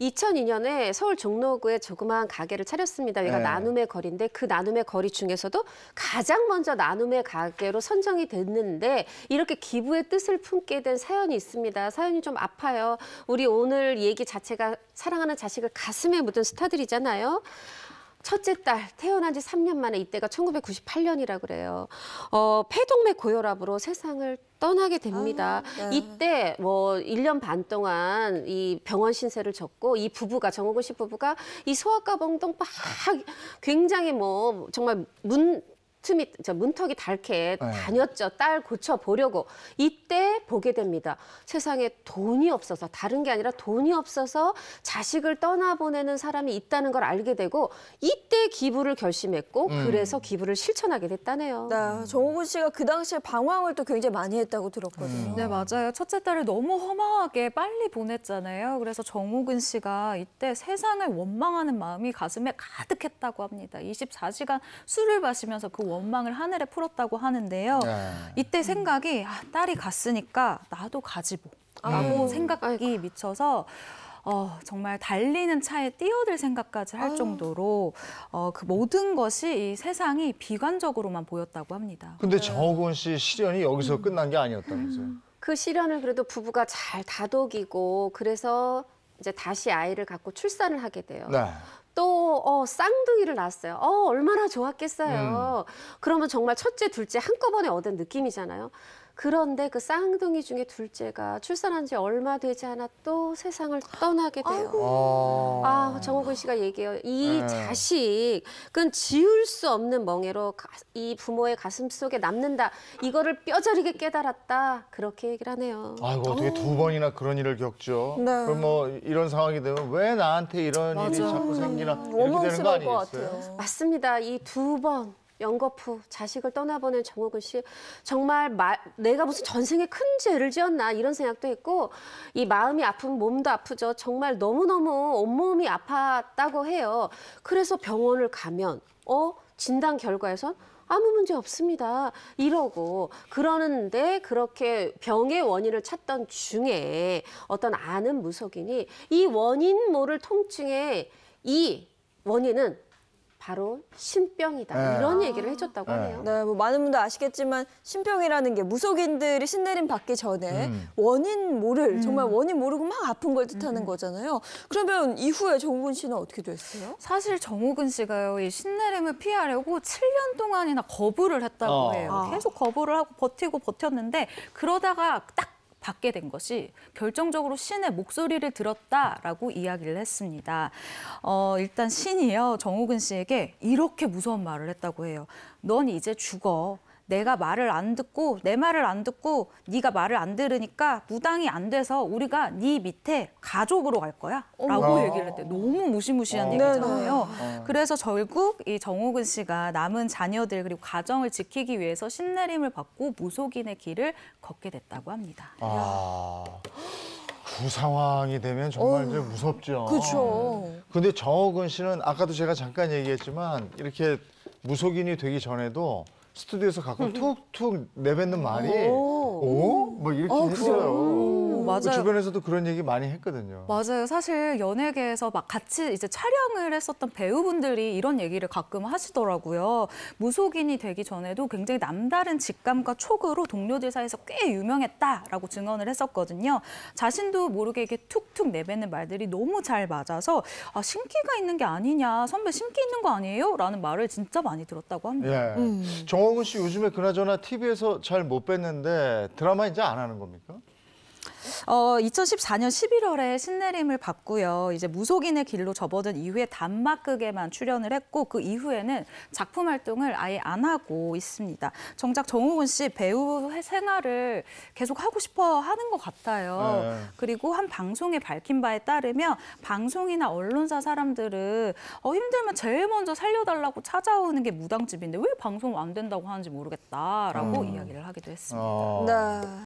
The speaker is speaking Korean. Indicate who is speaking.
Speaker 1: 2002년에 서울 종로구에 조그마한 가게를 차렸습니다. 여기가 네. 나눔의 거리인데 그 나눔의 거리 중에서도 가장 먼저 나눔의 가게로 선정이 됐는데 이렇게 기부의 뜻을 품게 된 사연이 있습니다. 사연이 좀 아파요. 우리 오늘 얘기 자체가 사랑하는 자식을 가슴에 묻은 스타들이잖아요. 첫째 딸 태어난 지 3년 만에 이때가 1998년이라 그래요. 어, 폐동맥 고혈압으로 세상을 떠나게 됩니다. 아, 네. 이때 뭐 1년 반 동안 이 병원 신세를 졌고 이 부부가 정호근 씨 부부가 이 소아과 봉동 막 굉장히 뭐 정말 문 틈이 저 문턱이 닳게 네. 다녔죠. 딸 고쳐 보려고 이때 보게 됩니다. 세상에 돈이 없어서 다른 게 아니라 돈이 없어서 자식을 떠나보내는 사람이 있다는 걸 알게 되고 이때 기부를 결심했고 음. 그래서
Speaker 2: 기부를 실천하게 됐다네요. 네, 정호근 씨가 그 당시에 방황을 또 굉장히 많이 했다고 들었거든요. 음. 네, 맞아요. 첫째 딸을 너무 허망하게 빨리 보냈잖아요. 그래서 정호근 씨가 이때 세상을 원망하는 마음이 가슴에 가득했다고 합니다. 24시간 술을 마시면서 그 원망을 하늘에 풀었다고 하는데요. 네. 이때 생각이 아, 딸이 갔으니까 나도 가지 뭐. 라고 음. 생각이 아이고. 미쳐서 어, 정말 달리는 차에 뛰어들 생각까지 할 아. 정도로 어, 그 모든 것이 이 세상이 비관적으로만 보였다고 합니다.
Speaker 3: 근데 네. 정호건 씨 시련이 여기서 음. 끝난 게 아니었다면서요? 음.
Speaker 1: 그 시련을 그래도 부부가 잘 다독이고 그래서 이제 다시 아이를 갖고 출산을 하게 돼요. 네. 어, 쌍둥이를 낳았어요. 어, 얼마나 좋았겠어요. 음. 그러면 정말 첫째, 둘째 한꺼번에 얻은 느낌이잖아요. 그런데 그 쌍둥이 중에 둘째가 출산한 지 얼마 되지 않아 또 세상을 떠나게 돼요. 아, 아 정호근 씨가 얘기해요. 이 네. 자식은 지울 수 없는 멍해로 이 부모의 가슴 속에 남는다. 이거를 뼈저리게 깨달았다. 그렇게 얘기를 하네요. 아이고 어떻게 어. 두
Speaker 3: 번이나 그런 일을 겪죠. 네. 그럼 뭐 이런 상황이 되면 왜 나한테 이런 일이 자꾸 생기나 이렇게 되는 거어머스 아니겠어요? 같아요.
Speaker 1: 맞습니다. 이 두 번. 연거푸 자식을 떠나보낸 정옥은 씨 정말 마, 내가 무슨 전생에 큰 죄를 지었나 이런 생각도 했고 이 마음이 아픈 몸도 아프죠. 정말 너무너무 온몸이 아팠다고 해요. 그래서 병원을 가면 어 진단 결과에선 아무 문제 없습니다. 이러고 그러는데 그렇게 병의 원인을 찾던 중에 어떤 아는 무속인이 이 원인 모를 통증에 이 원인은 바로 신병이다. 네. 이런 얘기를 해줬다고 네. 하네요. 네, 뭐 많은 분들 아시겠지만 신병이라는 게 무속인들이 신내림 받기 전에 음. 원인 모를 음. 정말 원인 모르고 막 아픈 걸 뜻하는 음. 거잖아요. 그러면
Speaker 2: 이후에 정우근 씨는 어떻게 됐어요? 사실 정우근 씨가요, 이 신내림을 피하려고 7년 동안이나 거부를 했다고 어. 해요. 아. 계속 거부를 하고 버티고 버텼는데 그러다가 딱 받게 된 것이 결정적으로 신의 목소리를 들었다라고 이야기를 했습니다. 어, 일단 신이요 정호근 씨에게 이렇게 무서운 말을 했다고 해요. 넌 이제 죽어. 내가 말을 안 듣고 내 말을 안 듣고 네가 말을 안 들으니까 무당이 안 돼서 우리가 네 밑에 가족으로 갈 거야라고 어. 아. 얘기를 했대. 너무 무시무시한 어. 얘기잖아요. 네, 네. 어. 그래서 결국 이 정호근 씨가 남은 자녀들 그리고 가정을 지키기 위해서 신내림을 받고 무속인의 길을 걷게 됐다고 합니다.
Speaker 3: 아. 그 상황이 되면 정말 어, 무섭죠. 그렇죠. 근데 정호근 씨는 아까도 제가 잠깐 얘기했지만 이렇게 무속인이 되기 전에도 스튜디오에서 가끔 음. 툭툭 내뱉는 말이 오? 뭐 이렇게 어, 아, 했어요. 맞아요. 그 주변에서도 그런 얘기 많이 했거든요.
Speaker 2: 맞아요. 사실 연예계에서 막 같이 이제 촬영을 했었던 배우분들이 이런 얘기를 가끔 하시더라고요. 무속인이 되기 전에도 굉장히 남다른 직감과 촉으로 동료들 사이에서 꽤 유명했다라고 증언을 했었거든요. 자신도 모르게 이게 툭툭 내뱉는 말들이 너무 잘 맞아서 아, 신기가 있는 게 아니냐, 선배 신기 있는 거 아니에요? 라는 말을 진짜 많이 들었다고 합니다. 예. 음.
Speaker 3: 정호근 씨 요즘에 그나저나 TV에서 잘 못 뵀는데 드라마 이제 안 하는 겁니까?
Speaker 2: 어, 2014년 11월에 신내림을 받고요. 이제 무속인의 길로 접어든 이후에 단막극에만 출연을 했고 그 이후에는 작품 활동을 아예 안 하고 있습니다. 정작 정우원 씨 배우 생활을 계속 하고 싶어 하는 것 같아요. 네. 그리고 한 방송에 밝힌 바에 따르면 방송이나 언론사 사람들은 어, 힘들면 제일 먼저 살려달라고 찾아오는 게 무당집인데 왜 방송 안 된다고 하는지 모르겠다라고 음. 이야기를 하기도 어. 했습니다.
Speaker 1: 어. 네.